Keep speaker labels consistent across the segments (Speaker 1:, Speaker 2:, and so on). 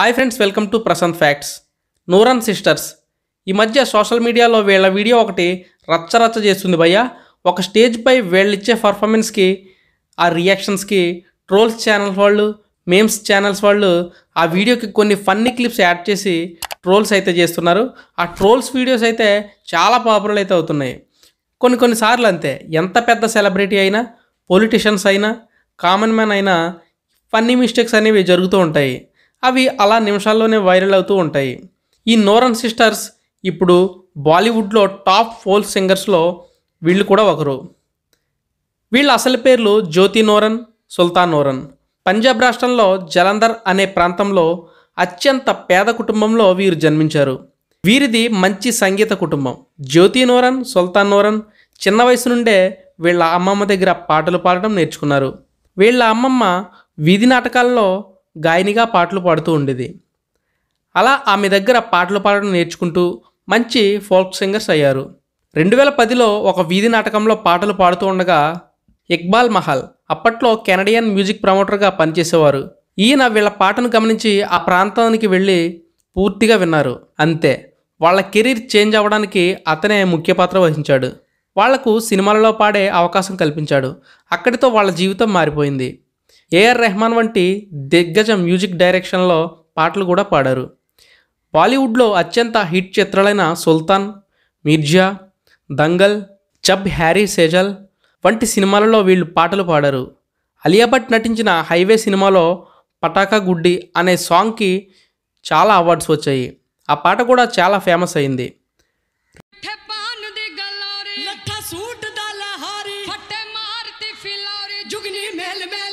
Speaker 1: hi friends welcome to Prashant facts Nooran sisters ఈ మధ్య social మీడియాలో వీళ్ళ వీడియో ఒకటి రచ్చరచ్చ చేస్తుంది భయ్య ఒక స్టేజ్పై వీళ్ళిచ్చే పర్ఫార్మెన్స్కి ఆ రియాక్షన్స్కి ట్రోల్స్ ఛానల్స్ వాళ్ళు మేమ్స్ ఛానల్స్ వాళ్ళు ఆ వీడియోకి కొన్ని ఫన్నీ క్లిప్స్ యాడ్ చేసి ట్రోల్స్ అయితే చేస్తున్నారు ఆ ట్రోల్స్ వీడియోస్ అయితే చాలా పాపులర్ అయితే అవుతున్నాయి కొన్ని కొన్నిసార్లు అంతే ఎంత పెద్ద సెలబ్రిటీ అయినా పొలిటీషియన్స్ అయినా కామన్ మ్యాన్ అయినా ఫన్నీ మిస్టేక్స్ అనేవి జరుగుతూ ఉంటాయి అవి అలా నిమిషాల్లోనే వైరల్ అవుతూ ఉంటాయి ఈ నోరన్ సిస్టర్స్ ఇప్పుడు బాలీవుడ్లో టాప్ ఫోల్ సింగర్స్లో వీళ్ళు కూడా ఒకరు వీళ్ళ అసలు పేర్లు జ్యోతి నోరన్ సుల్తాన్ నోరన్ పంజాబ్ రాష్ట్రంలో జలంధర్ అనే ప్రాంతంలో అత్యంత పేద కుటుంబంలో వీరు జన్మించారు వీరిది మంచి సంగీత కుటుంబం జ్యోతి నోరన్ సుల్తాన్ నోరన్ చిన్న వయసు నుండే వీళ్ళ అమ్మమ్మ దగ్గర పాటలు పాడడం నేర్చుకున్నారు వీళ్ళ అమ్మమ్మ వీధి నాటకాల్లో గాయనిగా పాటలు పాడుతూ ఉండేది అలా ఆమె దగ్గర పాటలు పాడడం నేర్చుకుంటూ మంచి ఫోక్ సింగర్స్ అయ్యారు రెండు వేల పదిలో ఒక వీధి నాటకంలో పాటలు పాడుతూ ఉండగా ఇక్బాల్ మహల్ అప్పట్లో కెనడియన్ మ్యూజిక్ ప్రమోటర్గా పనిచేసేవారు ఈయన వీళ్ళ పాటను గమనించి ఆ ప్రాంతానికి వెళ్ళి పూర్తిగా విన్నారు అంతే వాళ్ళ కెరీర్ చేంజ్ అవ్వడానికి అతనే ముఖ్య పాత్ర వహించాడు వాళ్లకు సినిమాలలో పాడే అవకాశం కల్పించాడు అక్కడితో వాళ్ళ జీవితం మారిపోయింది ఏఆర్ రెహమాన్ వంటి దిగ్గజ మ్యూజిక్ డైరెక్షన్లో పాటలు కూడా పాడారు బాలీవుడ్లో అత్యంత హిట్ చిత్రాలైన సుల్తాన్ మిర్జా దంగల్ చబ్ హ్యారీ సేజల్ వంటి సినిమాలలో వీళ్ళు పాటలు పాడారు అలియాభట్ నటించిన హైవే సినిమాలో పటాకా గుడ్డి అనే సాంగ్కి చాలా అవార్డ్స్ వచ్చాయి ఆ పాట కూడా చాలా ఫేమస్ అయింది జుగ్ని మేల్ మేల్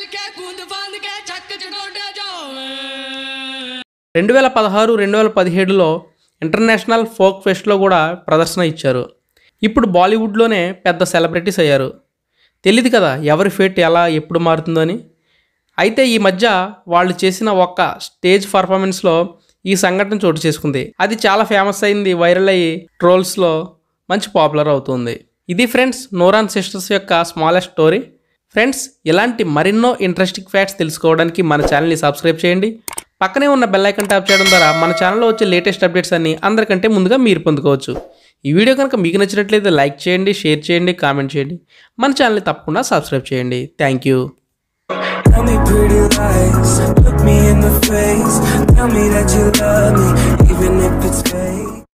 Speaker 1: రెండు వేల పదహారు రెండు వేల పదిహేడులో ఇంటర్నేషనల్ ఫోక్ ఫెస్ట్లో కూడా ప్రదర్శన ఇచ్చారు ఇప్పుడు బాలీవుడ్లోనే పెద్ద సెలబ్రిటీస్ అయ్యారు తెలియదు కదా ఎవరి ఫేట్ ఎలా ఎప్పుడు మారుతుందని అయితే ఈ మధ్య వాళ్ళు చేసిన ఒక్క స్టేజ్ పర్ఫార్మెన్స్లో ఈ సంఘటన చోటు చేసుకుంది అది చాలా ఫేమస్ అయింది వైరల్ అయ్యి ట్రోల్స్లో మంచి పాపులర్ అవుతుంది ఇది ఫ్రెండ్స్ నోరాన్ సిస్టర్స్ యొక్క స్మాలెస్ట్ స్టోరీ ఫ్రెండ్స్ ఇలాంటి మరెన్నో ఇంట్రెస్టింగ్ ఫ్యాక్ట్స్ తెలుసుకోవడానికి మన ఛానల్ని సబ్స్క్రైబ్ చేయండి పక్కనే ఉన్న బెల్లైకన్ ట్యాప్ చేయడం ద్వారా మన ఛానల్లో వచ్చే లేటెస్ట్ అప్డేట్స్ అన్ని అందరికంటే ముందుగా మీరు పొందుకోవచ్చు ఈ వీడియో కనుక మీకు నచ్చినట్లయితే లైక్ చేయండి షేర్ చేయండి కామెంట్ చేయండి మన ఛానల్ని తప్పకుండా సబ్స్క్రైబ్ చేయండి thank you Tell me pretty lies, look me in the face Tell me that you love me